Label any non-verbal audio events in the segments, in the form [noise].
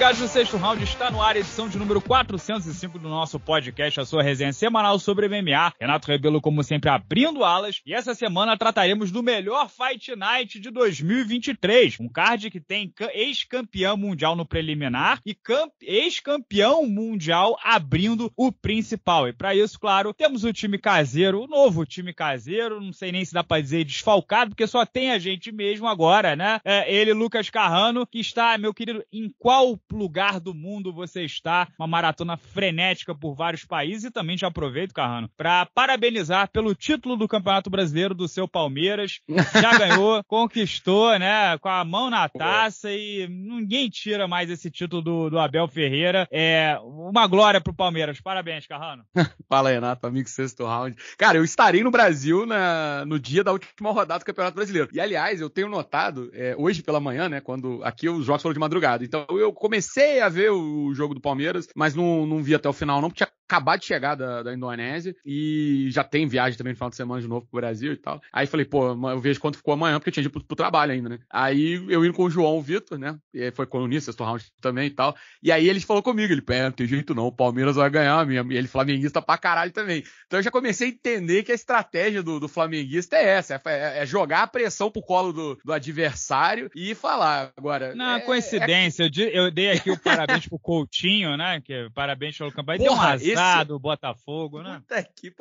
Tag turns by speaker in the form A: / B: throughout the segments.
A: Ligados no Sexto Round está no ar, edição de número 405 do nosso podcast, a sua resenha semanal sobre MMA. Renato Rebelo, como sempre, abrindo alas. E essa semana trataremos do melhor Fight Night de 2023. Um card que tem ex-campeão mundial no preliminar e ex-campeão mundial abrindo o principal. E para isso, claro, temos o time caseiro, o novo time caseiro, não sei nem se dá para dizer desfalcado, porque só tem a gente mesmo agora, né? É ele, Lucas Carrano, que está, meu querido, em qual lugar do mundo você está. Uma maratona frenética por vários países. E também já aproveito, Carrano, para parabenizar pelo título do Campeonato Brasileiro do seu Palmeiras. Já [laughs] ganhou, conquistou, né? Com a mão na é. taça e ninguém tira mais esse título do, do Abel Ferreira. É uma glória pro Palmeiras. Parabéns, Carrano.
B: [laughs] Fala, Renato, amigo sexto round. Cara, eu estarei no Brasil na, no dia da última rodada do Campeonato Brasileiro. E, aliás, eu tenho notado, é, hoje pela manhã, né? Quando aqui os jogos foram de madrugada. Então, eu comecei comecei a ver o jogo do Palmeiras, mas não, não vi até o final, não, porque tinha acabar de chegar da, da Indonésia e já tem viagem também no final de semana de novo pro Brasil e tal. Aí falei, pô, eu vejo quanto ficou amanhã, porque eu tinha ido pro, pro trabalho ainda, né? Aí eu indo com o João o Vitor, né? E foi colunista, sexto round também e tal. E aí ele falou comigo, ele, pé, não tem jeito não, o Palmeiras vai ganhar, mesmo. e ele flamenguista pra caralho também. Então eu já comecei a entender que a estratégia do, do flamenguista é essa, é, é, é, jogar a pressão pro colo do, do adversário e falar agora.
A: Na é, coincidência, é... Eu, dei aqui o parabéns pro Coutinho, né? Que, é, parabéns pelo campeonato Porra, deu uma esse do Botafogo, né?
B: Puta que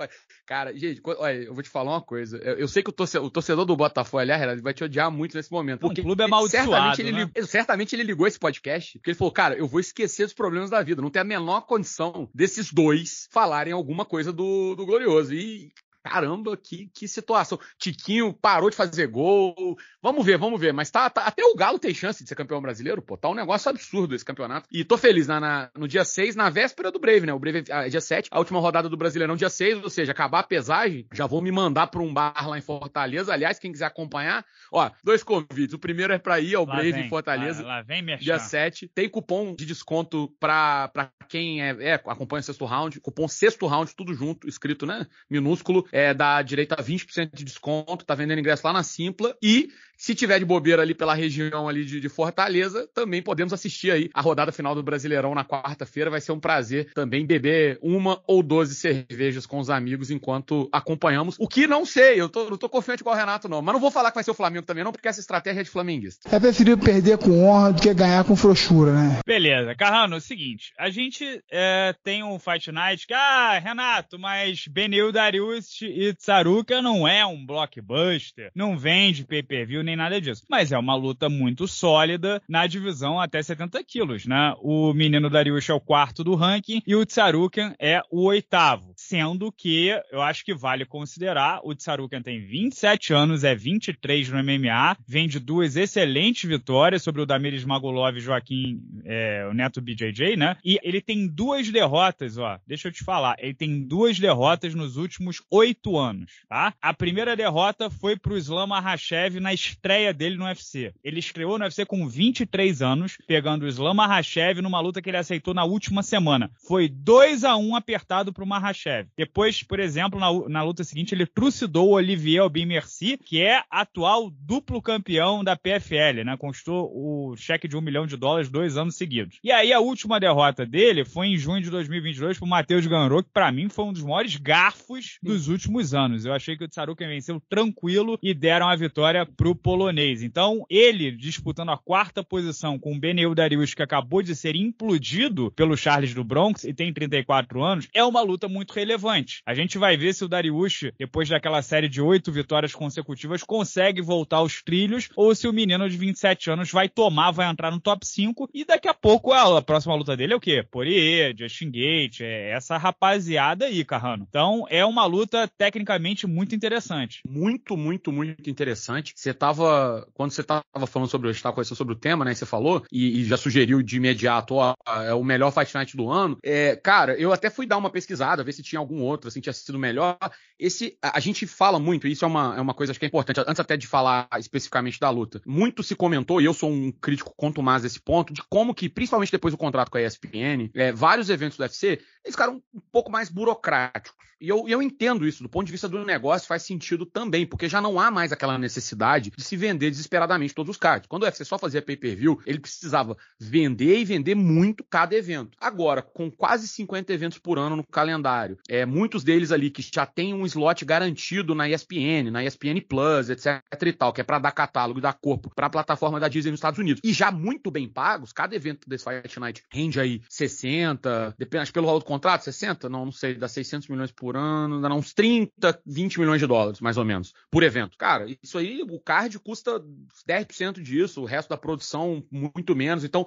B: Cara, gente, olha, eu vou te falar uma coisa. Eu, eu sei que o torcedor, o torcedor do Botafogo, aliás, vai te odiar muito nesse momento. Porque o clube é maldito. certamente né? certamente ele ligou esse podcast, porque ele falou, cara, eu vou esquecer dos problemas da vida. Não tem a menor condição desses dois falarem alguma coisa do, do Glorioso. E, caramba, que, que situação. Tiquinho parou de fazer gol. Vamos ver, vamos ver. Mas tá, tá até o Galo tem chance de ser campeão brasileiro, pô. Tá um negócio absurdo esse campeonato. E tô feliz na, na no dia 6, na véspera do Brave, né? O Brave ah, é dia 7, a última rodada do Brasileirão, dia 6, ou seja, acabar a pesagem, já vou me mandar pra um bar lá em Fortaleza. Aliás, quem quiser acompanhar, ó, dois convites. O primeiro é pra ir ao lá Brave vem, em Fortaleza. Lá, lá vem, minha Dia 7. Tem cupom de desconto pra, pra quem é, é acompanha o sexto round. Cupom sexto round, tudo junto, escrito, né? Minúsculo. É é, dá direito a 20% de desconto, tá vendendo ingresso lá na Simpla. E se tiver de bobeira ali pela região ali de, de Fortaleza, também podemos assistir aí a rodada final do Brasileirão na quarta-feira. Vai ser um prazer também beber uma ou doze cervejas com os amigos enquanto acompanhamos. O que não sei, eu tô, não tô confiante com o Renato, não. Mas não vou falar que vai ser o Flamengo também, não, porque essa estratégia é de
A: flamenguista. É preferível perder com honra do que ganhar com frouxura, né? Beleza. Carrano, é o seguinte, a gente é, tem um Fight Night que, ah, Renato, mas Benil Darius e Tsaruka não é um blockbuster, não vende pay-per-view nem nada disso. Mas é uma luta muito sólida na divisão até 70 quilos, né? O menino Dariush é o quarto do ranking e o Tsaruka é o oitavo. Sendo que eu acho que vale considerar, o Tsaruka tem 27 anos, é 23 no MMA, vem de duas excelentes vitórias sobre o Damir Magulov e Joaquim, é, o neto BJJ, né? E ele tem duas derrotas, ó, deixa eu te falar, ele tem duas derrotas nos últimos oito oito anos, tá? A primeira derrota foi pro Islam Makhachev na estreia dele no UFC. Ele estreou no UFC com 23 anos, pegando o Islam Makhachev numa luta que ele aceitou na última semana. Foi 2 a 1 apertado pro Makhachev. Depois, por exemplo, na, na luta seguinte, ele trucidou o Olivier Albin Merci, que é atual duplo campeão da PFL, né? Conquistou o cheque de um milhão de dólares dois anos seguidos. E aí a última derrota dele foi em junho de 2022 pro Matheus Ganro, que para mim foi um dos maiores garfos dos últimos últimos anos. Eu achei que o Tsaruken venceu tranquilo e deram a vitória pro polonês. Então, ele disputando a quarta posição com o Beneu Darius, que acabou de ser implodido pelo Charles do Bronx e tem 34 anos, é uma luta muito relevante. A gente vai ver se o Darius, depois daquela série de oito vitórias consecutivas, consegue voltar aos trilhos ou se o menino de 27 anos vai tomar, vai entrar no top 5 e daqui a pouco a, próxima luta dele é o quê? Poirier, Justin Gate, é essa rapaziada aí, Carrano. Então, é uma luta tecnicamente muito interessante. Muito, muito, muito interessante. Você estava quando você estava
B: falando sobre, estava conversando sobre o tema, né, você falou e, e já sugeriu de imediato, ó, é o melhor Fight Night do ano. É, cara, eu até fui dar uma pesquisada, ver se tinha algum outro, assim, tinha sido melhor. Esse, a gente fala muito, isso é uma, é uma coisa acho que é importante, antes até de falar especificamente da luta. Muito se comentou, e eu sou um crítico quanto mais desse ponto, de como que, principalmente depois do contrato com a ESPN, é, vários eventos do UFC, eles ficaram um pouco mais burocráticos. E eu, eu entendo isso isso, do ponto de vista do negócio, faz sentido também, porque já não há mais aquela necessidade de se vender desesperadamente todos os cards. Quando o UFC só fazia pay-per-view, ele precisava vender e vender muito cada evento. Agora, com quase 50 eventos por ano no calendário, é, muitos deles ali que já tem um slot garantido na ESPN, na ESPN Plus, etc e tal, que é para dar catálogo e dar corpo para a plataforma da Disney nos Estados Unidos. E já muito bem pagos, cada evento desse Fight Night rende aí 60, depende, acho que pelo valor do contrato, 60, não, não sei, dá 600 milhões por ano, dá uns 30 30, 20 milhões de dólares, mais ou menos, por evento. Cara, isso aí, o card custa 10% disso, o resto da produção muito menos. Então,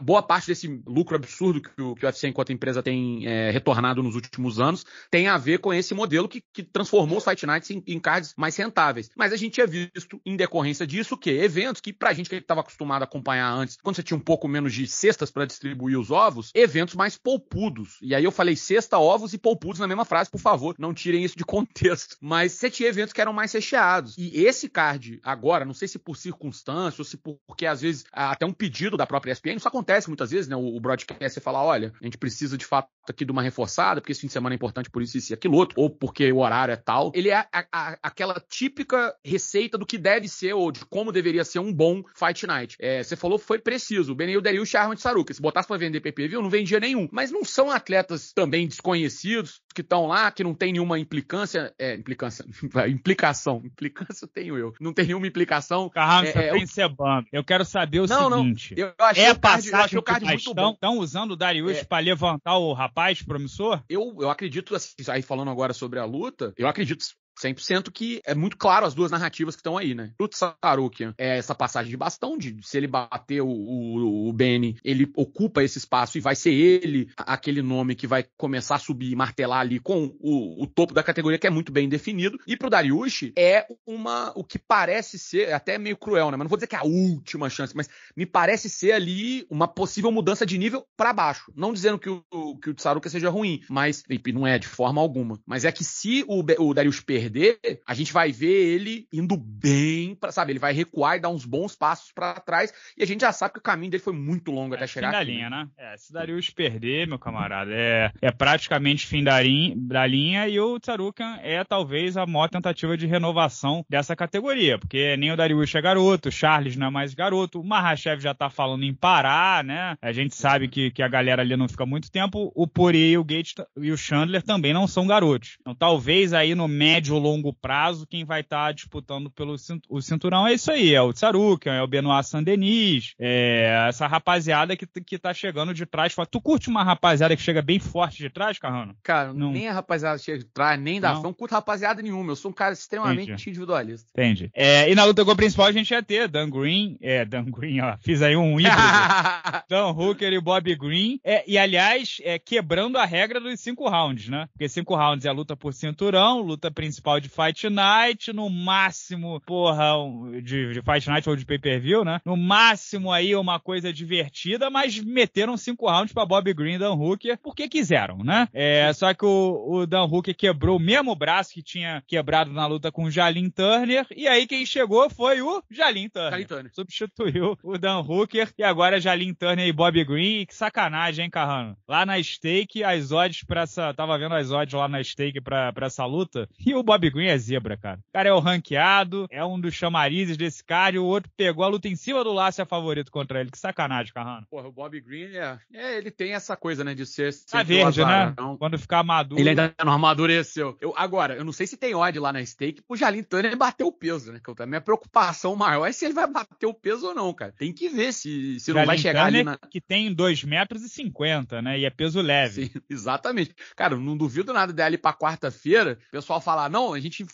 B: boa parte desse lucro absurdo que o, que o UFC enquanto empresa tem é, retornado nos últimos anos tem a ver com esse modelo que, que transformou os Fight Nights em, em, cards mais rentáveis. Mas a gente tinha visto, em decorrência disso, que eventos que pra gente que estava acostumado a acompanhar antes, quando você tinha um pouco menos de cestas para distribuir os ovos, eventos mais poupudos. E aí eu falei cesta, ovos e poupudos na mesma frase, por favor, não tirem isso de [laughs] contexto. Mas você tinha eventos que eram mais recheados. E esse card agora, não sei se por circunstância ou se porque às vezes até um pedido da própria ESPN, só acontece muitas vezes, né? O, o broadcast fala, olha, a gente precisa de fato aqui de uma reforçada, porque esse fim de semana é importante por isso, isso e aquilo outro, ou porque o horário é tal. Ele é a, a, aquela típica receita do que deve ser ou de como deveria ser um bom Fight Night. É, você falou foi preciso. O Benil Deril e o Charmant Saruka. Se botasse pra vender PPV, viu? não vendia nenhum. Mas não são atletas também desconhecidos que estão lá, que não tem nenhuma implicância. É, implicância. [laughs] implicação. Implicância tenho eu. Não tem nenhuma implicação. Carrança, é, é, eu...
A: Eu quero saber o não, seguinte. Não, eu achei é card, eu achei o card tá muito bom. Estão usando o Darius é. para levantar o rapaz promissor? Eu, eu acredito, assim, aí falando agora sobre a luta, eu acredito
B: 100% que é muito claro as duas narrativas que estão aí, né? Pro Tsarukian é essa passagem de bastão, de se ele bater o, o, o Benny, ele ocupa esse espaço e vai ser ele aquele nome que vai começar a subir e martelar ali com o, o topo da categoria, que é muito bem definido. E pro Dariushi é uma, o que parece ser, é até meio cruel, né? Mas não vou dizer que é a última chance, mas me parece ser ali uma possível mudança de nível para baixo. Não dizendo que o, que o Tsarukian seja ruim, mas, e não é de forma alguma. Mas é que se o, o Dariushi perder perder, a gente vai ver ele indo bem, pra, sabe? Ele vai recuar e dar uns bons passos para trás. E a gente já sabe que o caminho dele foi muito longo é, até chegar. Fim da linha, né?
A: né? É, se Darius perder, meu camarada, é, é praticamente fim da, linha, da linha e o Tsarukan é talvez a maior tentativa de renovação dessa categoria, porque nem o Darius é garoto, o Charles não é mais garoto, o Mahashev já tá falando em parar, né? A gente sabe que, que a galera ali não fica muito tempo, o e o Gates e o Chandler também não são garotos. Então talvez aí no médio médio longo prazo, quem vai estar tá disputando pelo cinturão é isso aí, é o Tsarukian, é o Benoit Saint-Denis, é essa rapaziada que, que tá chegando de trás. Tu curte uma rapaziada que chega bem forte de trás, Carrano?
B: Cara, Não. nem a rapaziada chega de trás, nem da fã, curto rapaziada nenhuma, eu sou um cara extremamente Entendi. individualista.
A: Entende. É, e na luta gol principal a gente ia ter Dan Green, é, Dan Green, ó, fiz aí um híbrido. [laughs] Dan Hooker e Bob Green, é, e aliás, é, quebrando a regra dos cinco rounds, né? Porque cinco rounds é a luta por cinturão, luta principal principal de Fight Night, no máximo, porra, de, de Fight Night ou de pay-per-view, né? No máximo aí uma coisa divertida, mas meteram cinco rounds para Bob Green e Dan Hooker, porque quiseram, né? É, só que o, o Dan Hooker quebrou o mesmo braço que tinha quebrado na luta com o Jalim Turner, e aí quem chegou foi o Jalim Turner. Jalin Turner. Substituiu o Dan Hooker, e agora Jalim Turner e Bob Green, e que sacanagem, hein, Carrano? Lá na stake, as odds pra essa... Tava vendo as odds lá na stake pra, pra essa luta, e o Bob Bob Green é zebra, cara. O cara é o ranqueado, é um dos chamarizes desse cara e o outro pegou a luta em cima do laço é favorito contra ele. Que sacanagem, Carrano. Porra, o Bob Green é, é ele tem essa coisa, né, de
B: ser. tá verde, azar, né? Então... Quando ficar
A: maduro. Ele ainda não amadureceu. Eu, agora, eu não sei se tem
B: ódio lá na stake pro Jalim Turner bater o peso, né? Que eu, a minha preocupação maior é se ele vai bater o peso ou não, cara. Tem que ver se, se não vai chegar Turner, ali na...
A: que tem 2,50 metros e 50, né? E é
B: peso leve. Sim, [laughs] exatamente. Cara, não duvido nada dele pra quarta-feira, o pessoal falar, não, não, a gente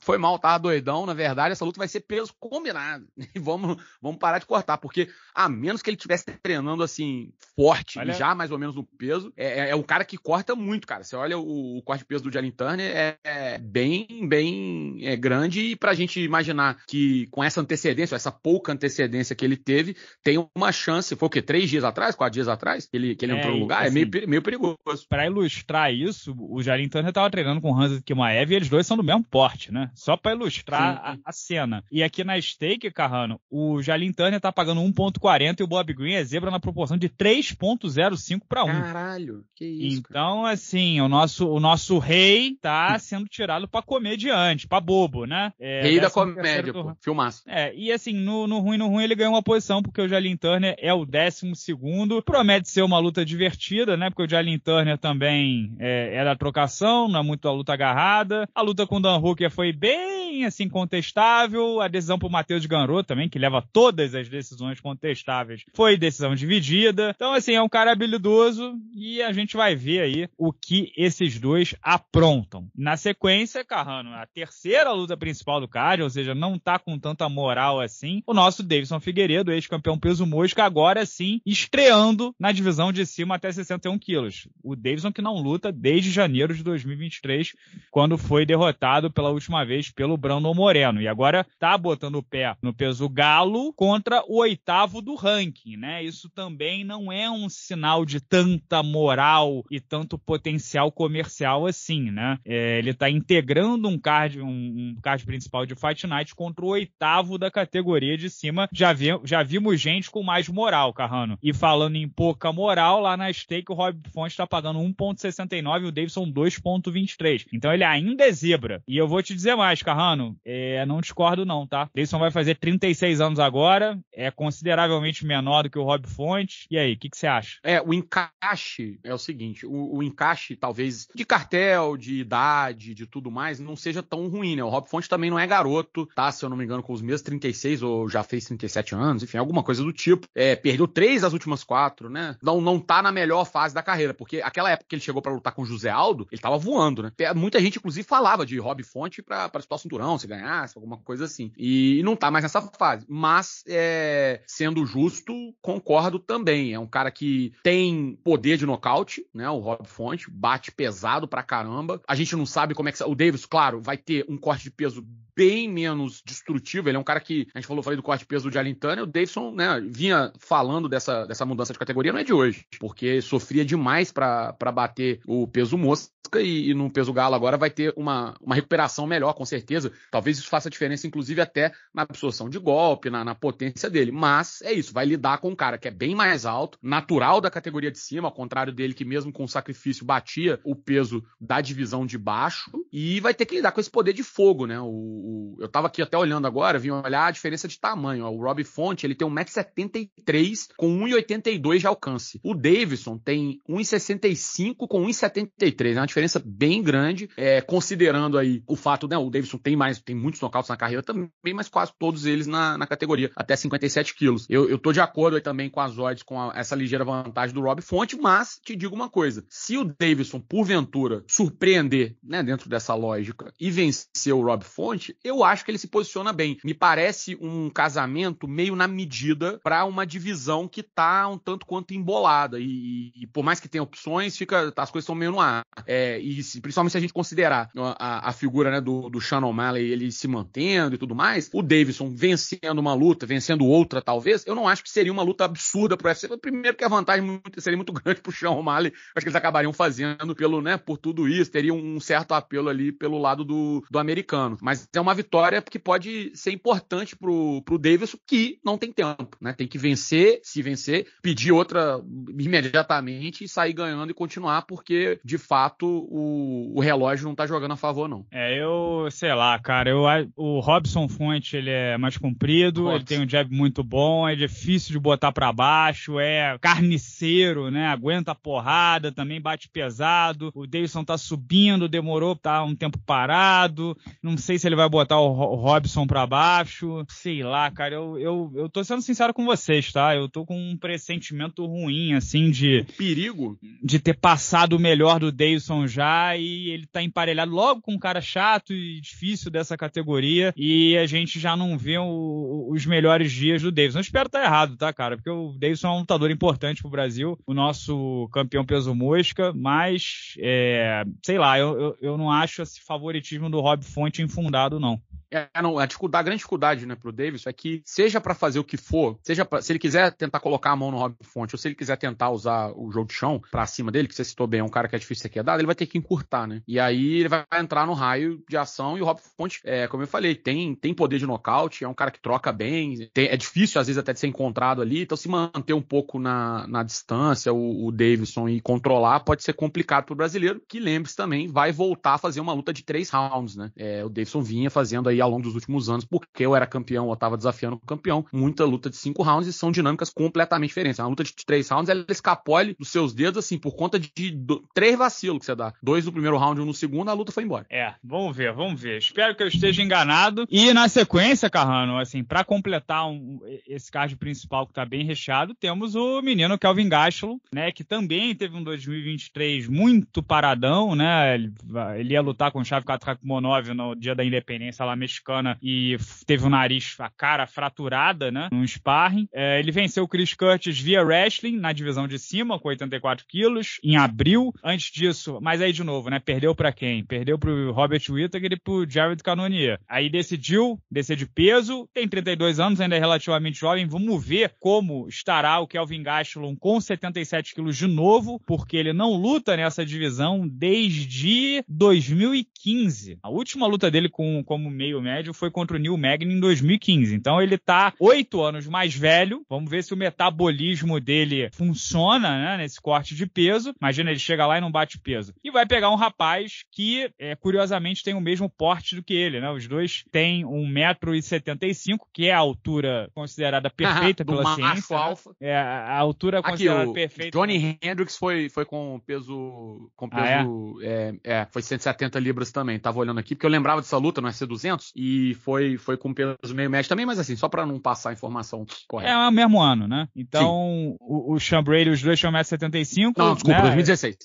B: foi mal, tava doidão. Na verdade, essa luta vai ser peso combinado. [laughs] E vamos, vamos parar de cortar, porque a menos que ele estivesse treinando assim, forte, olha... já mais ou menos no peso, é, é, é, cara que corta muito, cara. Você olha o, o corte de peso do Jalen Turner, é, é, bem, bem é grande. E pra gente imaginar que com essa antecedência, essa pouca antecedência que ele teve, tem uma chance. Foi o quê? Três dias atrás? Quatro dias atrás? Que ele, que ele é, entrou no lugar? É assim, é meio,
A: meio perigoso. Pra ilustrar isso, o Jalen Turner tava treinando com o Hans Kimaev e eles dois são do mesmo porte, né? Só para ilustrar a, a, cena. E aqui na stake, Carrano, o Jalin Turner tá pagando 1.40 e o Bob Green é zebra na proporção de 3.05 para 1.
B: Caralho,
A: que isso. Então, cara. assim, o nosso, o nosso rei tá hum. sendo tirado para comediante, para bobo, né? É, rei da comédia, do... pô. Filmaço. É, e assim, no, no ruim, no ruim, ele ganhou uma posição porque o Jalin Turner é o décimo segundo. Promete ser uma luta divertida, né? Porque o Jalin Turner também é, é da trocação, não é muito a luta agarrada. A luta com o Dan Hooker foi bem assim contestável. A decisão pro Matheus Ganrô também, que leva todas as decisões contestáveis, foi decisão dividida. Então, assim, é um cara habilidoso e a gente vai ver aí o que esses dois aprontam. Na sequência, Carrano, a terceira luta principal do card, ou seja, não tá com tanta moral assim, o nosso Davidson Figueiredo, ex-campeão peso mosca, agora sim estreando na divisão de cima até 61 quilos. O Davidson que não luta desde janeiro de 2023, quando foi derrotado derrotado pela última vez pelo Brandon Moreno. E agora tá botando o pé no peso galo contra o oitavo do ranking, né? Isso também não é um sinal de tanta moral e tanto potencial comercial assim, né? É, ele tá integrando um card, um, um card principal de Fight Night contra o oitavo da categoria de cima. Já, vi, já vimos gente com mais moral, Carrano. E falando em pouca moral, lá na stake o Rob Fonte tá pagando 1,69 e o Davidson 2,23. Então ele ainda é zebra zebra. E eu vou te dizer mais, Carrano, é, não discordo não, tá? Davidson vai fazer 36 anos agora, é consideravelmente menor do que o Rob Fonte. E aí, o que, você acha? É, o encaixe é o
B: seguinte, o, o, encaixe talvez de cartel, de idade, de tudo mais, não seja tão ruim, né? O Rob Fonte também não é garoto, tá? Se eu não me engano, com os mesmos 36 ou já fez 37 anos, enfim, alguma coisa do tipo. É, perdeu três das últimas quatro, né? Não, não tá na melhor fase da carreira, porque aquela época que ele chegou para lutar com o José Aldo, ele tava voando, né? É, muita gente, inclusive, falava de Rob fonte para disputar o cinturão, se ganhasse, alguma coisa assim. E, não tá mais nessa fase. Mas, é, sendo justo, concordo também. É um cara que tem poder de nocaute, né? O Rob Fonte bate pesado pra caramba. A gente não sabe como é que. O Davis, claro, vai ter um corte de peso bem menos destrutivo. Ele é um cara que, a gente falou, falei do corte peso de Alintana, o Davidson, né, vinha falando dessa, dessa mudança de categoria, não é de hoje, porque sofria demais para bater o peso mosca e, e, no peso galo agora vai ter uma, uma recuperação melhor, com certeza. Talvez isso faça diferença, inclusive até na absorção de golpe, na, na potência dele. Mas é isso, vai lidar com um cara que é bem mais alto, natural da categoria de cima, ao contrário dele que mesmo com sacrifício batia o peso da divisão de baixo e vai ter que lidar com esse poder de fogo, né? O, o, eu estava aqui até olhando agora, vim olhar a diferença de tamanho. Ó. O Rob Fonte, ele tem 1,73m com 1,82m de alcance. O Davidson tem 1,65m com 1,73m. É uma diferença bem grande, é, considerando aí o fato, né? O Davidson tem mais, tem muitos nocautos na carreira também, mas quase todos eles na, na categoria, até 57 quilos. Eu, eu tô de acordo aí também com as odds, com a, essa ligeira vantagem do Rob Fonte, mas te digo uma coisa: se o Davidson, porventura, surpreender, né, dentro dessa lógica, e vencer o Rob Fonte, eu acho que ele se posiciona bem. Me parece um casamento meio na medida para uma divisão que tá um tanto quanto embolada. E, e, por mais que tenha opções, fica as coisas estão meio no ar. É, e se, principalmente se a gente considerar né, a, a figura né, do, do Sean O'Malley ele se mantendo e tudo mais, o Davidson vencendo uma luta, vencendo outra talvez, eu não acho que seria uma luta absurda pro UFC. Primeiro que a vantagem muito, seria muito [laughs] grande pro Sean O'Malley, acho que eles acabariam fazendo pelo, né, por tudo isso, teria um certo apelo ali pelo lado do, do americano. Mas é é uma vitória que pode ser importante pro, pro Davidson, que não tem tempo, né? Tem que vencer, se vencer, pedir outra imediatamente e sair ganhando e continuar, porque de fato o, o relógio não tá jogando a favor, não.
A: É, eu sei lá, cara, eu, o Robson Fonte ele é mais comprido, ele tem um jab muito bom, é difícil de botar para baixo, é carniceiro, né? Aguenta a porrada, também bate pesado. O Davidson tá subindo, demorou, tá um tempo parado. Não sei se ele vai botar o Robson para baixo. Sei lá, cara, eu, eu, eu tô sendo sincero com vocês, tá? Eu tô com um pressentimento ruim, assim, de. O perigo? De ter passado o melhor do Davidson já e ele tá emparelhado logo com um cara chato e difícil dessa categoria e a gente já não vê o, os melhores dias do Davidson. Eu espero estar tá errado, tá, cara? Porque o Davidson é um lutador importante pro Brasil, o nosso campeão peso mosca, mas, é, sei lá, eu, eu, eu não acho esse favoritismo do Rob Fonte infundado não é, não, a, dificuldade, a grande dificuldade né, pro Davis é que, seja para fazer o que
B: for, seja pra, se ele quiser tentar colocar a mão no Rob Fonte, ou se ele quiser tentar usar o jogo de chão para cima dele, que você citou bem, é um cara que é difícil ser quedado, ele vai ter que encurtar, né? E aí ele vai entrar no raio de ação e o Rob Fonte, é, como eu falei, tem, tem poder de nocaute, é um cara que troca bem, tem, é difícil às vezes até de ser encontrado ali, então se manter um pouco na, na distância, o, o Davidson e controlar pode ser complicado pro brasileiro, que lembre-se também, vai voltar a fazer uma luta de três rounds, né? É, o Davidson vinha fazendo aí ao longo dos últimos anos, porque eu era campeão ou estava desafiando o campeão. Muita luta de cinco rounds e são dinâmicas completamente diferentes. É a luta de três rounds, ela escapole dos seus dedos, assim, por conta de do... três vacilos que você dá. Dois no primeiro round, um no segundo, a luta foi embora.
A: É, vamos ver, vamos ver. Espero que eu esteja enganado. E na sequência, Carrano, assim, para completar um, esse card principal que tá bem recheado, temos o menino Kelvin Gastelum, né, que também teve um 2023 muito paradão, né? Ele, ele ia lutar com o Chave Katrakumonov no dia da independência lá mexicana mexicana e teve o nariz, a cara fraturada, né? Num sparring. É, ele venceu o Chris Curtis via wrestling na divisão de cima, com 84 quilos, em abril. Antes disso, mas aí de novo, né? Perdeu para quem? Perdeu pro Robert Whittaker e pro Jared Cannonier. Aí decidiu descer de peso, tem 32 anos, ainda é relativamente jovem. Vamos ver como estará o Kelvin Gastelum com 77 quilos de novo, porque ele não luta nessa divisão desde 2015. A última luta dele com, como meio médio foi contra o Neil Magny em 2015. Então ele tá oito anos mais velho. Vamos ver se o metabolismo dele funciona, né? Nesse corte de peso. Imagina, ele chega lá e não bate peso. E vai pegar um rapaz que, é, curiosamente, tem o mesmo porte do que ele, né? Os dois têm 1,75m, que é a altura considerada perfeita pela macho ciência. Né?
B: Alfa. É a altura considerada perfeita. Johnny Hendricks foi, foi com peso. Com peso ah, é? É, é? foi 170 libras também. Tava olhando aqui, porque eu lembrava dessa luta, não é ser 200? e foi, foi com peso meio médio também, mas assim, só para não passar a informação correta. É o
A: mesmo ano, né? Então, o, o Sean Brady, os dois tinham 1,75m. Não, desculpa, né? 2016.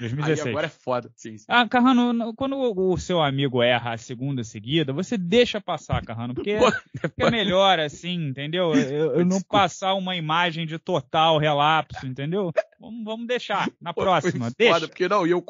A: 2016. [laughs] Aí agora é foda. Sim, sim. Ah, Carrano, quando o seu amigo erra a segunda seguida, você deixa passar, Carrano, porque, [laughs] porque é melhor assim, entendeu? Eu, eu não [laughs] passar uma imagem de total relapso, entendeu? Vamos, vamos deixar na próxima.
B: Deixa. Foda, porque não, e, eu,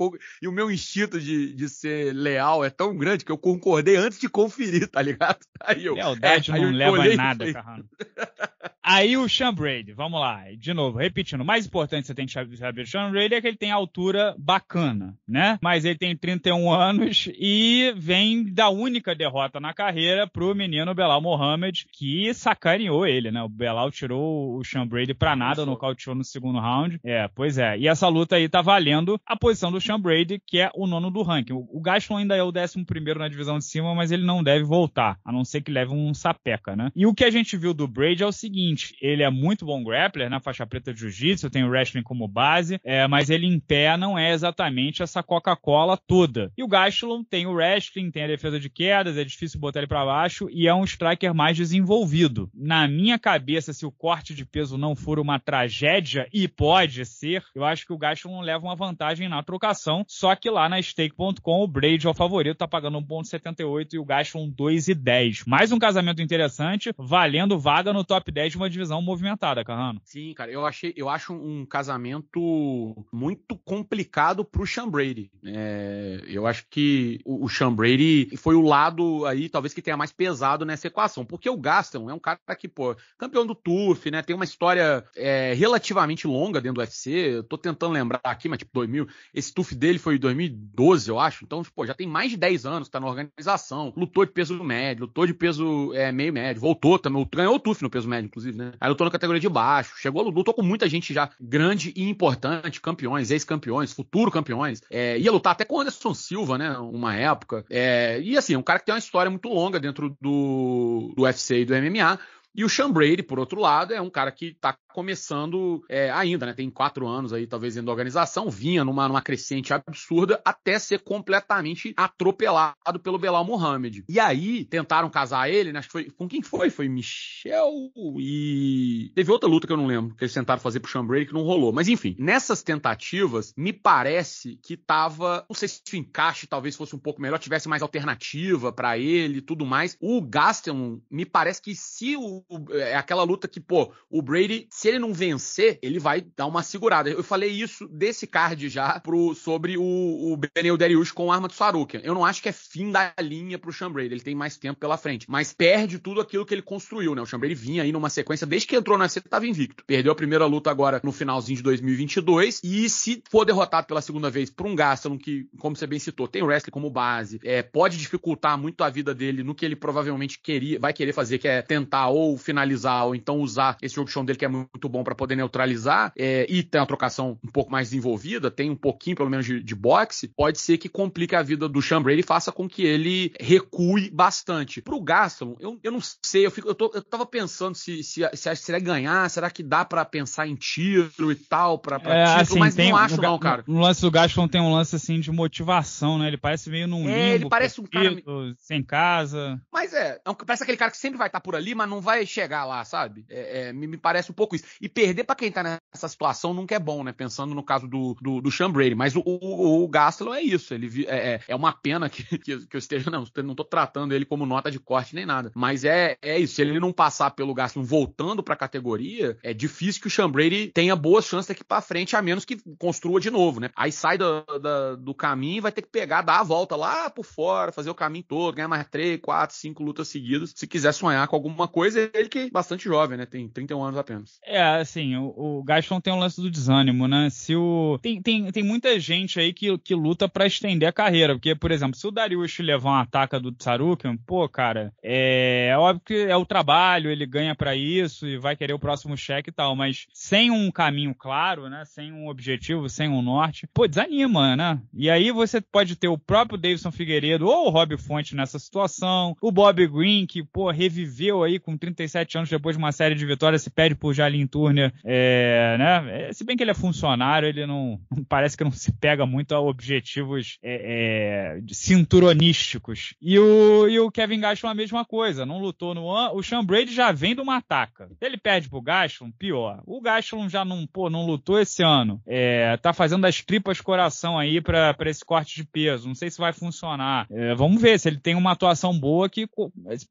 B: e o meu instinto de, de ser leal é tão grande que eu concordei antes de conferir, tá ligado? [laughs] Aí eu, Lealdade é, não eu leva a nada, Carrano.
A: [laughs] Aí o Sean Brady, vamos lá, de novo, repetindo, o mais importante que você tem que saber do Sean Brady é que ele tem altura bacana, né? Mas ele tem 31 anos e vem da única derrota na carreira pro menino Belal Mohamed, que sacaneou ele, né? O Belal tirou o Sean Brady pra nada, nocauteou no segundo round. É, pois é. E essa luta aí tá valendo a posição do Sean Brady, que é o nono do ranking. O Gaston ainda é o décimo primeiro na divisão de cima, mas ele não deve voltar, a não ser que leve um sapeca, né? E o que a gente viu do Brady é o seguinte, seguinte, ele é muito bom grappler na né, faixa preta de jiu-jitsu, tem o wrestling como base, é, mas ele em pé não é exatamente essa Coca-Cola toda. E o Gastelum tem o wrestling, tem a defesa de quedas, é difícil botar ele para baixo e é um striker mais desenvolvido. Na minha cabeça, se o corte de peso não for uma tragédia, e pode ser, eu acho que o Gastelum leva uma vantagem na trocação, só que lá na stake.com o Braid é o favorito, tá pagando 1.78 e o Gastelum 2,10. Mais um casamento interessante, valendo vaga no top 10 de uma divisão movimentada, Carrano.
B: Sim, cara, eu achei, eu acho um casamento muito complicado pro Sean Brady. É, eu acho que o, o Sean Brady foi o lado aí, talvez que tenha mais pesado nessa equação, porque o Gaston é um cara que, pô, campeão do Turf, né? Tem uma história é, relativamente longa dentro do UFC. Eu tô tentando lembrar aqui, mas tipo 2000, esse Turf dele foi 2012, eu acho. Então, pô, tipo, já tem mais de 10 anos que tá na organização. Lutou de peso médio, lutou de peso é, meio médio, voltou também, ganhou o Tuf no peso médio, inclusive livre, né? Aí lutou na categoria de baixo, chegou, lutou com muita gente já grande e importante, campeões, ex-campeões, futuro campeões. É, ia lutar até com o Anderson Silva, né? Uma época. É, e assim, é um cara que tem uma história muito longa dentro do, do UFC e do MMA e o Sean Brady, por outro lado, é um cara que está começando é, ainda, né? Tem quatro anos aí, talvez, indo da organização, vinha numa, numa crescente absurda até ser completamente atropelado pelo Belal Mohamed. E aí tentaram casar ele, né? Acho que foi. Com quem foi? Foi Michel e. Teve outra luta que eu não lembro, que eles tentaram fazer pro Sean Brady que não rolou. Mas enfim, nessas tentativas, me parece que tava. Não sei se o encaixe talvez fosse um pouco melhor, tivesse mais alternativa para ele e tudo mais. O Gaston me parece que se o é aquela luta que, pô, o Brady, se ele não vencer, ele vai dar uma segurada. Eu falei isso desse card já pro, sobre o, o Benel Darius com a arma de Sarukian. Eu não acho que é fim da linha pro Sean Brady, ele tem mais tempo pela frente, mas perde tudo aquilo que ele construiu, né? O Sean Brady vinha aí numa sequência, desde que entrou na C, tava invicto. Perdeu a primeira luta agora no finalzinho de 2022 e se for derrotado pela segunda vez por um Gastelum que, como você bem citou, tem o wrestling como base, é, pode dificultar muito a vida dele no que ele provavelmente queria, vai querer fazer, que é tentar ou finalizar, ou então usar esse option dele que é muito bom para poder neutralizar é, e ter uma trocação um pouco mais desenvolvida, tem um pouquinho pelo menos de, de boxe, pode ser que complique a vida do chambray e faça com que ele recue bastante. Pro Gastelum, eu, eu não sei, eu, fico, eu, tô, eu tava pensando se, se, se, se ganhar, será que dá para pensar em tiro e tal, pra, pra é, título, assim, mas tem, não acho no, não, cara. No, no
A: lance do Gastelum tem um lance assim de motivação, né? Ele parece meio num é, limbo, ele parece um cara... sem casa.
B: Mas é, é parece aquele cara que sempre vai estar tá por ali, mas não vai chegar lá, sabe? É, é, me, me, parece um pouco isso. E perder para quem tá nessa situação nunca é bom, né? Pensando no caso do, do, do Sean Brady. Mas o, o, o Gastelum é isso. Ele é, é, é uma pena [laughs] que, que, eu esteja. Não, não tô tratando ele como nota de corte nem nada. Mas é, é isso. Se ele não passar pelo Gastelum voltando pra categoria, é difícil que o Sean Brady tenha boas chances daqui pra frente, a menos que construa de novo, né? Aí sai do, do, do caminho e vai ter que pegar, dar a volta lá por fora, fazer o caminho todo, ganhar mais três, quatro, cinco lutas seguidas, se quiser sonhar com alguma coisa ele que é bastante jovem, né? Tem 31 anos apenas.
A: É, assim, o, o Gaston tem um lance do desânimo, né? Se o. Tem, tem, tem muita gente aí que, que luta para estender a carreira. Porque, por exemplo, se o Darius levar uma ataca do Tsarukian, pô, cara, é, é óbvio que é o trabalho, ele ganha para isso e vai querer o próximo cheque e tal. Mas sem um caminho claro, né? Sem um objetivo, sem um norte, pô, desanima, né? E aí você pode ter o próprio Davidson Figueiredo ou o Rob Fonte nessa situação, o Bob Green, que, pô, reviveu aí com 30 37 anos depois de uma série de vitórias, se pede por Jalin Turner, é, né? É, se bem que ele é funcionário, ele não parece que não se pega muito a objetivos é, é, cinturonísticos. E o, e o Kevin Gaston a mesma coisa, não lutou no ano. O Sean Brady já vem de uma ataca. Ele perde pro Gaston, pior. O Gaston já não, pô, não lutou esse ano. É, tá fazendo as tripas coração aí para esse corte de peso. Não sei se vai funcionar. É, vamos ver se ele tem uma atuação boa aqui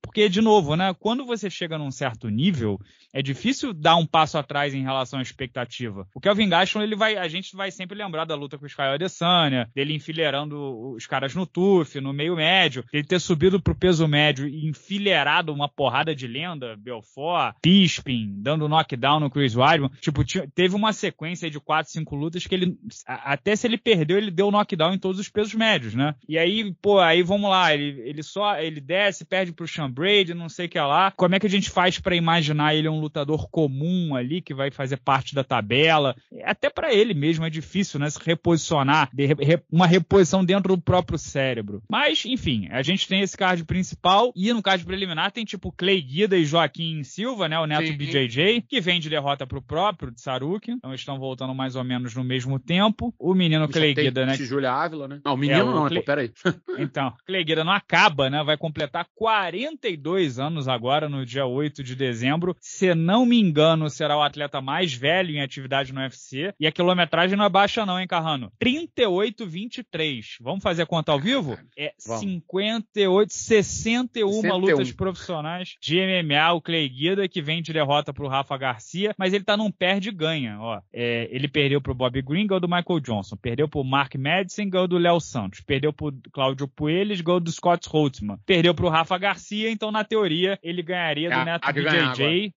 A: Porque, de novo, né? Quando você chega chega num certo nível, é difícil dar um passo atrás em relação à expectativa. O Kelvin Gaston, ele vai, a gente vai sempre lembrar da luta com o Sky Adesanya, dele enfileirando os caras no TUF, no meio médio, ele ter subido pro peso médio e enfileirado uma porrada de lenda, Belfort, Bisping, dando knockdown no Chris Weidman. Tipo, teve uma sequência de quatro, cinco lutas que ele, até se ele perdeu, ele deu knockdown em todos os pesos médios, né? E aí, pô, aí vamos lá, ele, ele só, ele desce, perde pro Sean Brady, não sei o que lá. Como é que a gente gente faz para imaginar ele é um lutador comum ali, que vai fazer parte da tabela? Até para ele mesmo é difícil, né? Se reposicionar, uma reposição dentro do próprio cérebro. Mas, enfim, a gente tem esse card principal e no card preliminar tem tipo Clay Guida e Joaquim Silva, né? O neto Sim. BJJ, que vem de derrota pro próprio, de Saruki. Então estão voltando mais ou menos no mesmo tempo. O menino Isso Clay Guida, né? Júlia
B: Ávila, né? Não, o menino é, não, o né, Clay...
A: peraí. então, Clay Guida não acaba, né? Vai completar 42 anos agora no dia 8 de dezembro. Se não me engano, será o atleta mais velho em atividade no UFC. E a quilometragem não é baixa, não, hein, Carrano? 38,23. Vamos fazer a conta ao vivo? É Vamos. 58, 61, 61 lutas profissionais de MMA. O Clay Guida, que vem de derrota pro Rafa Garcia, mas ele tá num perde-ganha, ó. É, ele perdeu pro Bob Green, gol do Michael Johnson. Perdeu pro Mark Madison, ganhou do Léo Santos. Perdeu pro Cláudio Puelles, ganhou do Scott Holtzman. Perdeu pro Rafa Garcia, então na teoria ele ganharia do a, Neto a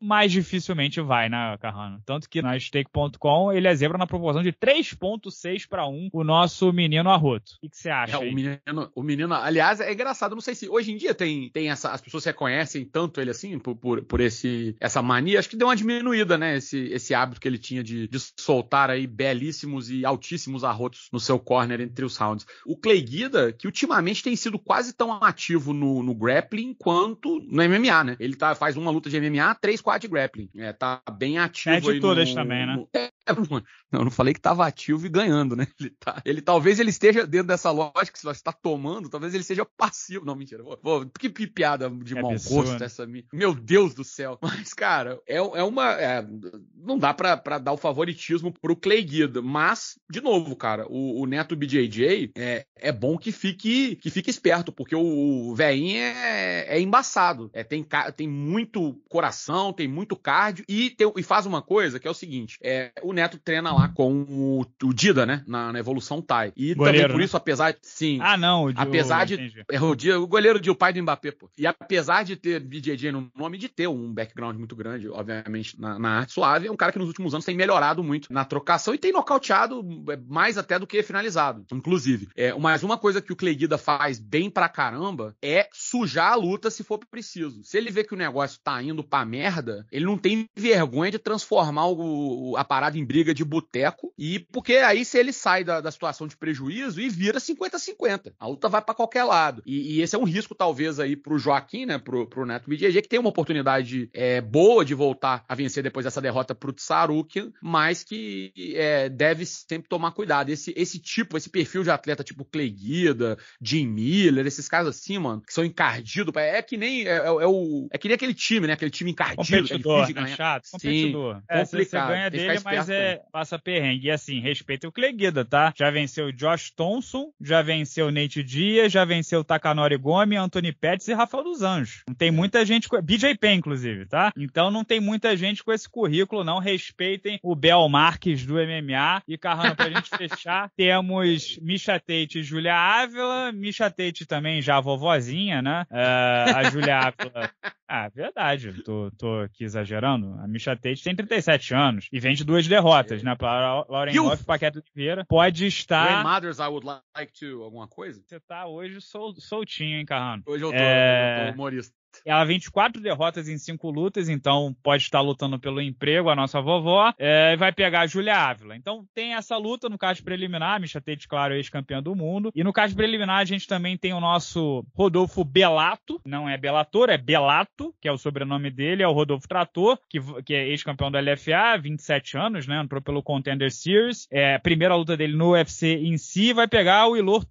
A: mais dificilmente vai, né, Carrano? Tanto que na stake.com ele é zebra na proporção de 3.6 para 1, o nosso menino arroto. O que você é, acha? É, o, menino,
B: o menino, aliás, é engraçado, não sei se hoje em dia tem, tem essa, as pessoas reconhecem tanto ele assim, por, por, por esse, essa mania, acho que deu uma diminuída, né, esse, esse hábito que ele tinha de, de soltar aí belíssimos e altíssimos arrotos no seu corner entre os rounds. O Clay Guida, que ultimamente tem sido quase tão ativo no, no grappling quanto no MMA, né? Ele tá, faz faz uma luta de MMA, três, quatro de grappling. É, tá bem ativo. É de no, também, né? No... É, é, [laughs] eu não falei que estava ativo e ganhando, né? Ele, tá, ele talvez ele esteja dentro dessa lógica que você está tomando, talvez ele seja passivo. Não, mentira. Vou, vou, que, piada de é mau gosto essa minha. Meu Deus do céu. [laughs] Mas, cara, é, é uma. É, não dá para dar o favoritismo pro Clay Guida. Mas, de novo, cara, o, o Neto BJJ é, é bom que fique, que fique esperto, porque o, o veinho é, é embaçado. É, tem, tem muito coração, tem muito cardio e, tem, e faz uma coisa que é o seguinte: é, o Neto treina lá com o, o Dida, né? Na, na evolução Thai. E goleiro, também por né? isso, apesar de. Sim. Ah, não, o Dio, Apesar de. É o, Dida, o goleiro de o pai do Mbappé, pô. E apesar de ter DJJ no nome, de ter um background muito grande, obviamente, na, na arte suave, é um cara que nos últimos anos tem melhorado muito na trocação e tem nocauteado é, mais até do que finalizado, inclusive. É, mas uma coisa que o Cleidida faz bem pra caramba é sujar a luta se for preciso. Se ele vê que o negócio tá indo pra merda, ele não tem vergonha de transformar o, a parada em briga de boteco, e porque aí se ele sai da, da situação de prejuízo e vira 50-50. A luta vai para qualquer lado. E, e, esse é um risco, talvez, aí pro Joaquim, né? Pro, pro Neto BJJ, que tem uma oportunidade é, boa de voltar a vencer depois dessa derrota pro Tsarukian, mas que é, deve sempre tomar cuidado. Esse, esse tipo, esse perfil de atleta, tipo Clay Guida, Jim Miller, esses caras assim, mano, que são encardidos. É que nem é, é, é, o, é que nem aquele time, né? Aquele time encardido. Competidor, que né, ganhar. É chato, competidor. Sim, é, complicado. Você ganha dele, mas é é,
A: passa perrengue. E assim, respeita o Cleguida, tá? Já venceu Josh Thompson, já venceu o Nate já venceu Takanori Gomes, Anthony Pettis e Rafael dos Anjos. Não tem muita gente com. BJ Penn, inclusive, tá? Então não tem muita gente com esse currículo, não. Respeitem o Bel Marques do MMA. E, Carrano, pra gente [laughs] fechar, temos Misha Tate e Julia Ávila. Misha Tate também já vovozinha, né? Uh, a Julia Ávila. [laughs] Ah, verdade. Tô, tô aqui exagerando. A Misha Tate tem 37 anos e vende duas derrotas, é. né? Para Lauren Hoff Oliveira. Pode estar. Mothers, I would like to. Alguma coisa? Você tá hoje sol, soltinho, hein, Carrano? Hoje eu tô, é... eu tô humorista. Ela é, quatro derrotas em cinco lutas, então pode estar lutando pelo emprego, a nossa vovó. É, vai pegar a Julia Ávila. Então tem essa luta no caso preliminar, Misha Tate, claro, ex-campeã do mundo. E no caso preliminar a gente também tem o nosso Rodolfo Belato, não é Belator, é Belato, que é o sobrenome dele, é o Rodolfo Trator, que, que é ex-campeão da LFA, 27 anos, né? Entrou pelo Contender Series. É, primeira luta dele no UFC em si, vai pegar o Ilor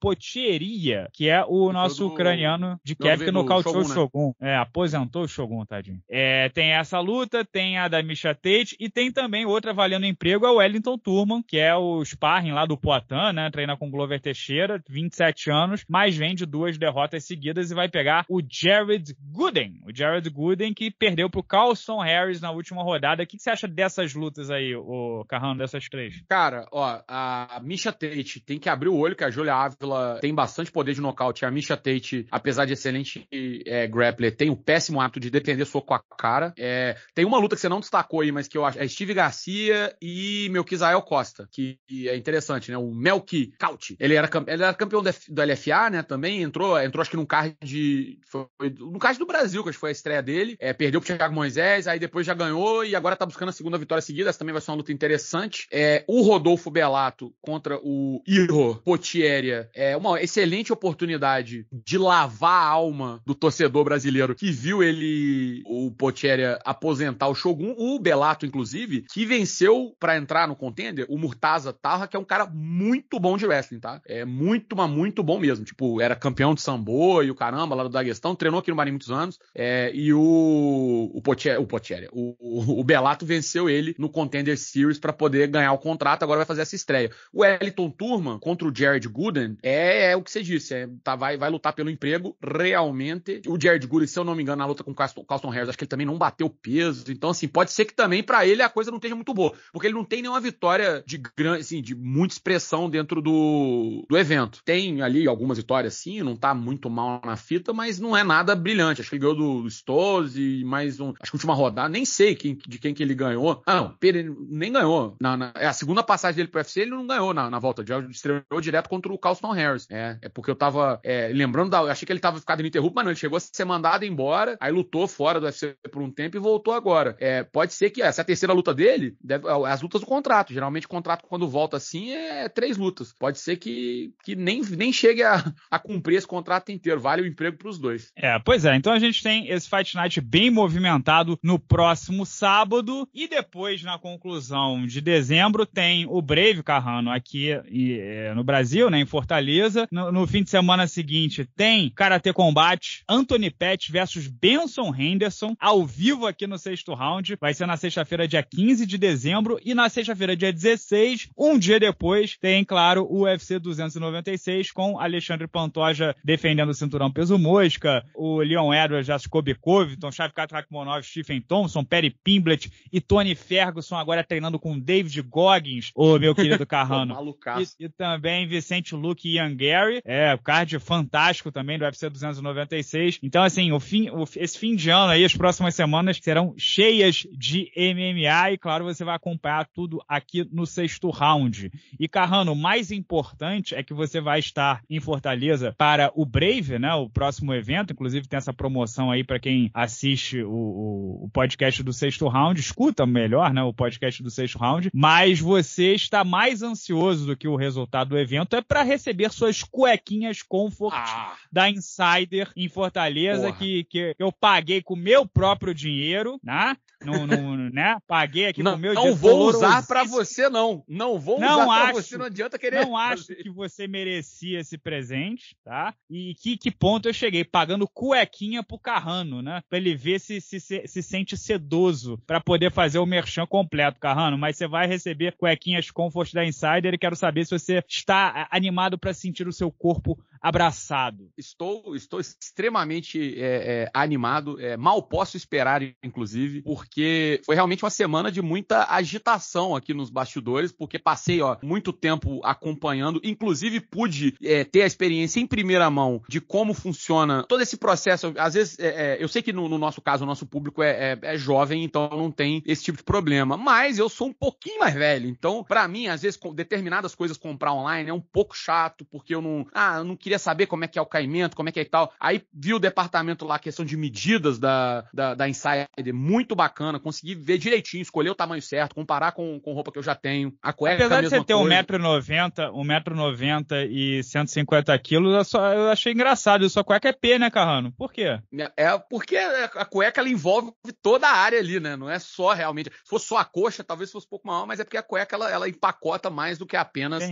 A: Potieria, que é o nosso do, ucraniano de Kiev, que no nocauteou o Shogun. Né? Shogun. Né? É, aposentou o Shogun, tadinho. É, tem essa luta, tem a da Misha Tate e tem também outra valendo emprego, é o Wellington Turman, que é o sparring lá do Poitin, né? Treina com o Glover Teixeira, 27 anos, mas vem de duas derrotas seguidas e vai pegar o Jared Gooden. O Jared Gooden que perdeu pro Carlson Harris na última rodada. O que, que você acha dessas lutas aí, o Carrano, dessas três? Cara,
B: ó, a Misha Tate tem que abrir o olho que a Julia Ávila tem bastante poder de nocaute. A Misha Tate, apesar de excelente é, grappler tem o péssimo hábito de defender soco com a cara. É, tem uma luta que você não destacou aí, mas que eu acho. É Steve Garcia e Melquisael Costa, que é interessante, né? O Melqui Couch. Ele era, ele era campeão do LFA, né? Também entrou, entrou acho que num card de. Foi, no card do Brasil, que acho que foi a estreia dele. É, perdeu pro Thiago Moisés, aí depois já ganhou e agora tá buscando a segunda vitória seguida. Essa também vai ser uma luta interessante. É, o Rodolfo Belato contra o Iro Potieria. É uma excelente oportunidade de lavar a alma do torcedor brasileiro que viu ele, o Pocheria, aposentar o Shogun, o Belato, inclusive, que venceu para entrar no contender o Murtaza Tarra, que é um cara muito bom de wrestling, tá? É muito, mas muito bom mesmo. Tipo, era campeão de sambo e o caramba lá do Daguestão, treinou aqui no Marinho muitos anos. É, e o, o Pocheria, o, Pocheria o, o, o Belato venceu ele no Contender Series para poder ganhar o contrato, agora vai fazer essa estreia. O Elton Turman contra o Jared Gooden é, é o que você disse, é, tá, vai, vai lutar pelo emprego realmente o Jared Gurley, se eu não me engano, na luta com o Carlson, Harris, acho que ele também não bateu peso. Então, assim, pode ser que também para ele a coisa não esteja muito boa, porque ele não tem nenhuma vitória de grande, assim, de muita expressão dentro do, do evento. Tem ali algumas vitórias, sim, não tá muito mal na fita, mas não é nada brilhante. Acho que ele ganhou do, Stose e mais um, acho que última rodada, nem sei quem, de quem que ele ganhou. Ah, não, Pere nem ganhou. Na, na, é a segunda passagem dele pro UFC, ele não ganhou na, na volta. Já estreou direto contra o Carlson Harris. É, é porque eu tava é, lembrando da, achei que ele tava ficado ininterrupto, ele chegou a ser mandado embora, aí lutou fora do UFC por um tempo e voltou agora. É, pode ser que essa é terceira luta dele, deve, as lutas do contrato. Geralmente o contrato, quando volta assim, é três lutas. Pode ser que, que nem, nem chegue a, a cumprir esse contrato inteiro. Vale o emprego para
A: os dois. É, pois é. Então a gente tem esse Fight Night bem movimentado no próximo sábado. E depois, na conclusão de dezembro, tem o Brave Carrano aqui e, é, no Brasil, né, em Fortaleza. No, no fim de semana seguinte, tem Karate Combate Anthony Pett versus Benson Henderson, ao vivo aqui no sexto round. Vai ser na sexta-feira, dia 15 de dezembro, e na sexta-feira, dia 16, um dia depois, tem, claro, o UFC 296 com Alexandre Pantoja defendendo o cinturão peso mosca, o Leon Edwards versus Kobe Covington, Shavkat Rakhmonov, Stephen Thompson, Perry Pimblett e Tony Ferguson agora treinando com David Goggins, o meu querido Carrano. [laughs] e, e, também Vicente Luke e Ian Gary, é, card fantástico também do UFC 296 66. Então, assim, o fim, o, esse fim de ano aí, as próximas semanas serão cheias de MMA e, claro, você vai acompanhar tudo aqui no sexto round. E, Carrano, o mais importante é que você vai estar em Fortaleza para o Brave, né? O próximo evento. Inclusive, tem essa promoção aí para quem assiste o, o, o podcast do sexto round, escuta melhor, né? O podcast do sexto round. Mas você está mais ansioso do que o resultado do evento é para receber suas cuequinhas comfort ah. da Insider em Fortaleza que, que eu paguei com meu próprio dinheiro, né? Não, não, né? Paguei aqui não, meu Não vou usar
B: para você, não. Não vou não usar para você, não adianta querer. Não acho
A: que você merecia esse presente, tá? E que, que ponto eu cheguei? Pagando cuequinha pro Carrano, né? Pra ele ver se se, se, se sente sedoso para poder fazer o merchan completo, Carrano. Mas você vai receber cuequinhas Comfort da Insider e quero saber se você está é, animado para sentir o seu corpo abraçado.
B: Estou, estou extremamente é, é, animado. É, mal posso esperar, inclusive, porque porque foi realmente uma semana de muita agitação aqui nos bastidores, porque passei ó, muito tempo acompanhando, inclusive pude é, ter a experiência em primeira mão de como funciona todo esse processo. Às vezes, é, é eu sei que no, no, nosso caso, o nosso público é, é, é, jovem, então não tem esse tipo de problema, mas eu sou um pouquinho mais velho, então, para mim, às vezes, determinadas coisas comprar online é um pouco chato, porque eu não, ah, eu não queria saber como é que é o caimento, como é que é e tal. Aí vi o departamento lá, questão de medidas da, da, da Insider, muito bacana bacana, consegui ver direitinho, escolher o tamanho certo, comparar com, com roupa que eu já tenho. A cueca Apesar a de você ter
A: 1,90m, 1,90m e 150kg, eu, eu, achei engraçado. Sua cueca é P, né, Carrano? Por quê?
B: É, é porque a cueca ela envolve toda a área ali, né? Não é só realmente. Se fosse só a coxa, talvez fosse um pouco maior, mas é porque a cueca ela, ela empacota mais do que apenas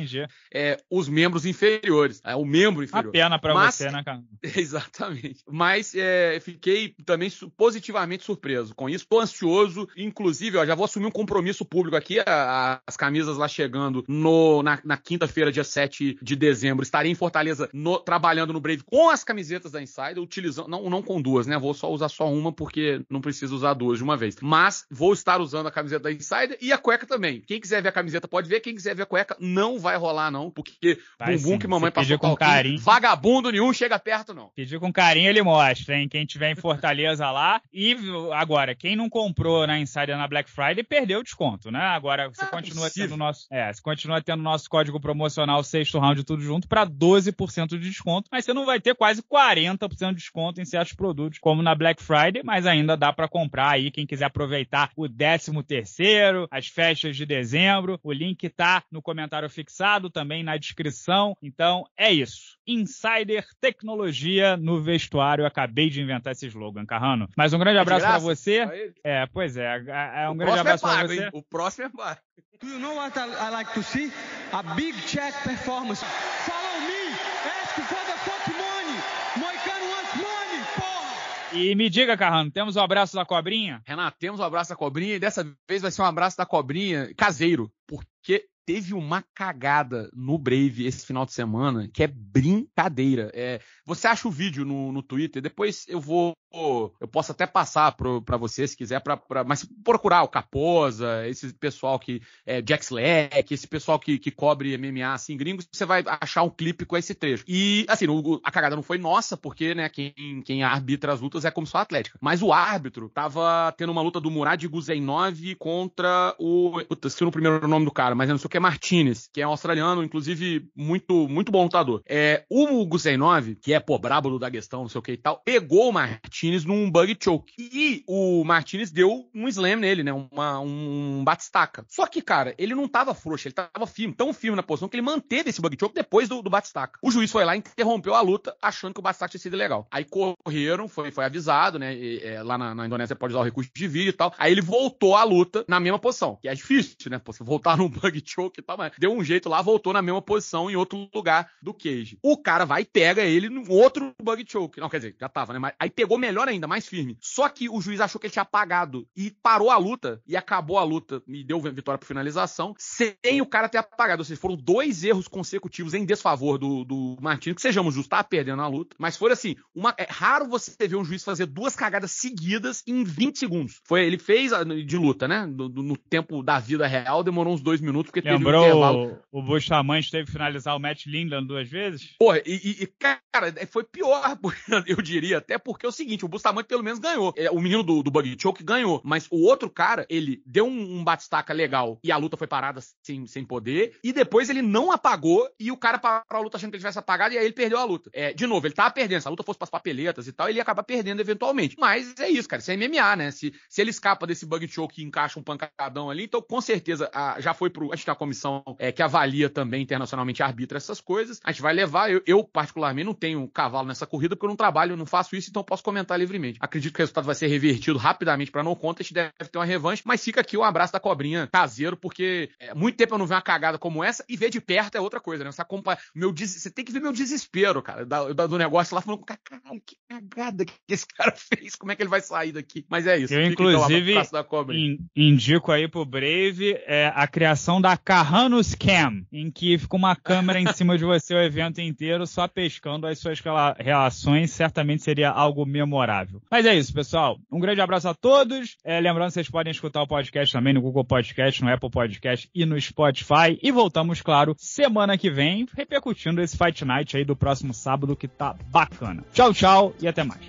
B: é, os membros inferiores. É o membro inferior. A pena pra mas, você, né, Carrano? [laughs] Exatamente. Mas é, fiquei também positivamente surpreso com isso. Tô ansioso ansioso. Inclusive, ó, já vou assumir um compromisso público aqui. A, as camisas lá chegando no, na, na quinta-feira, dia 7 de dezembro. Estarei em Fortaleza no, trabalhando no Brave com as camisetas da Insider, utilizando. Não, não com duas, né? Vou só usar só uma porque não preciso usar duas de uma vez. Mas vou estar usando a camiseta da Insider e a cueca também. Quem quiser ver a camiseta pode ver, quem quiser ver a cueca não vai rolar, não, porque vai bumbum sim. que mamãe Você passou com carinho.
A: Vagabundo nenhum chega perto, não. Pediu com carinho, ele mostra, hein? Quem tiver em Fortaleza lá. E agora, quem não comprou comprou na né, Insider na Black Friday, perdeu o desconto, né? Agora você ah, continua tendo nosso, é, você continua tendo nosso código promocional sexto round tudo junto para 12% de desconto, mas você não vai ter quase 40% de desconto em certos produtos, como na Black Friday, mas ainda dá para comprar aí quem quiser aproveitar o 13 terceiro, as festas de dezembro. O link tá no comentário fixado, também na descrição. Então é isso. Insider Tecnologia no Vestuário. Eu acabei de inventar esse slogan, Carrano. Mas um grande é abraço é para você. É, pois é. é. é um o grande é abraço é para você. O
B: próximo é pago. Do you know what I, I like to see? A big check performance. Follow me. Ask for the fuck money. Moicano wants money,
A: porra. E me diga, Carrano, temos o um abraço da cobrinha? Renato, temos o um abraço da cobrinha e dessa
B: vez vai ser um abraço da cobrinha caseiro. Porque teve uma cagada no Brave esse final de semana que é brincadeira. É, você acha o vídeo no, no Twitter, depois eu vou. Eu posso até passar para você se quiser, pra, pra, mas procurar o Caposa, esse pessoal que. É, Jack Slack, esse pessoal que, que cobre MMA assim, gringos, você vai achar um clipe com esse trecho. E, assim, o, a cagada não foi nossa, porque, né, quem, quem arbitra as lutas é a Comissão Atlética. Mas o árbitro tava tendo uma luta do Murad Guzenov contra o. Puta, esqueci o primeiro nome do cara, mas eu não sei o que é Martinez, que é um australiano, inclusive muito muito bom lutador. É, o 9, que é pô, brabo do Daguestão, não sei o que e tal, pegou o Martinez num bug choke. E o Martinez deu um slam nele, né? Uma, um batistaca. Só que, cara, ele não tava frouxo, ele tava firme, tão firme na posição que ele manteve esse bug choke depois do, do batistaca. O juiz foi lá e interrompeu a luta, achando que o batistaca tinha sido ilegal. Aí correram, foi, foi avisado, né? E, é, lá na, na, Indonésia pode usar o recurso de vídeo e tal. Aí ele voltou à luta na mesma posição, que é difícil, né? Pô, você voltar num bug choke deu um jeito lá, voltou na mesma posição em outro lugar do Cage. O cara vai e pega ele num outro bug choke. Não, quer dizer, já tava, né? Mas aí pegou melhor ainda, mais firme. Só que o juiz achou que ele tinha apagado e parou a luta e acabou a luta e deu vitória por finalização sem o cara ter apagado. Ou seja, foram dois erros consecutivos em desfavor do, do Martino, que sejamos justos, tá perdendo a luta. Mas foi assim, uma, é raro você ver um juiz fazer duas cagadas seguidas em 20 segundos. Foi, ele fez de luta, né?
A: Do, do, no tempo da vida real,
B: demorou uns dois minutos,
A: porque é, teve Lembrou o, o Bustamante teve que finalizar
B: o Matt Lindland duas vezes? Porra, e, e cara, é, foi pior, [laughs] eu diria, até porque é o seguinte, o Bustamante pelo menos ganhou. É, o menino do, do Bug Choke ganhou, mas o outro cara, ele deu um, um batistaca legal e a luta foi parada sem, sem poder, e depois ele não apagou e o cara parou a luta achando que ele tivesse apagado e aí ele perdeu a luta. É, de novo, ele tava perdendo, se a luta fosse pras papeletas e tal, ele ia acabar perdendo eventualmente. Mas é isso, cara, isso é MMA, né? Se, se ele escapa desse Buggy Choke e encaixa um pancadão ali, então com certeza a, ah, já foi pro... A gente tá comissão é, que avalia também internacionalmente, arbitra essas coisas. A gente vai levar. Eu, eu, particularmente, não tenho cavalo nessa corrida, porque eu não trabalho, não faço isso, então posso comentar livremente. Acredito que o resultado vai ser revertido rapidamente para não gente deve ter uma revanche, mas fica aqui o um abraço da cobrinha caseiro, porque é, muito tempo eu não vi uma cagada como essa, e ver de perto é outra coisa, né? Você, acompanha, meu des... Você tem que ver meu desespero, cara, da, da, do negócio lá falando, caralho, que cagada que esse [laughs] cara fez, como é que ele vai sair daqui? Mas é isso. Eu, fica, então inclusive, então, in,
A: indico aí pro Brave é, a criação da Carrano scam, em que fica uma câmera em [laughs] cima de você o evento inteiro, só pescando as suas relações, certamente seria algo memorável. Mas é isso, pessoal. Um grande abraço a todos. É, lembrando, vocês podem escutar o podcast também no Google Podcast, no Apple Podcast e no Spotify. E voltamos, claro, semana que vem, repercutindo esse Fight Night aí do próximo sábado, que tá bacana. Tchau, tchau e até mais.